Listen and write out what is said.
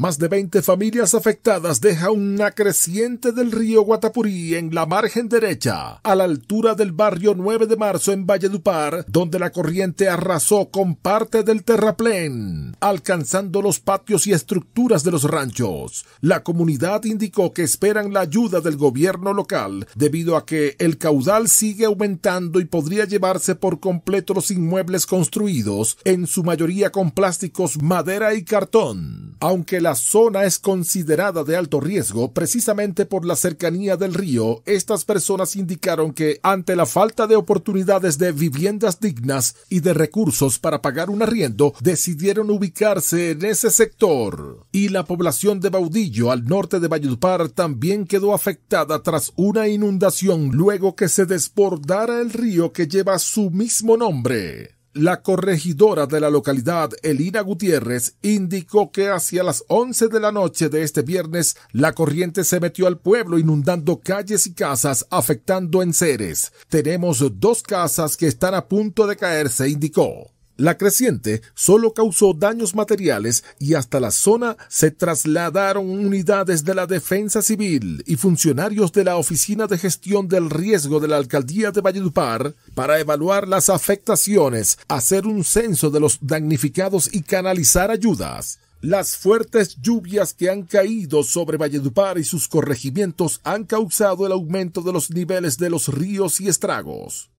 Más de 20 familias afectadas deja una creciente del río Guatapurí en la margen derecha, a la altura del barrio 9 de marzo en Valledupar, donde la corriente arrasó con parte del terraplén, alcanzando los patios y estructuras de los ranchos. La comunidad indicó que esperan la ayuda del gobierno local debido a que el caudal sigue aumentando y podría llevarse por completo los inmuebles construidos, en su mayoría con plásticos, madera y cartón. Aunque la zona es considerada de alto riesgo precisamente por la cercanía del río, estas personas indicaron que ante la falta de oportunidades de viviendas dignas y de recursos para pagar un arriendo, decidieron ubicarse en ese sector. Y la población de Baudillo al norte de Valledupar también quedó afectada tras una inundación luego que se desbordara el río que lleva su mismo nombre. La corregidora de la localidad, Elina Gutiérrez, indicó que hacia las 11 de la noche de este viernes, la corriente se metió al pueblo inundando calles y casas, afectando enseres. Tenemos dos casas que están a punto de caerse, indicó. La creciente solo causó daños materiales y hasta la zona se trasladaron unidades de la defensa civil y funcionarios de la Oficina de Gestión del Riesgo de la Alcaldía de Valledupar para evaluar las afectaciones, hacer un censo de los damnificados y canalizar ayudas. Las fuertes lluvias que han caído sobre Valledupar y sus corregimientos han causado el aumento de los niveles de los ríos y estragos.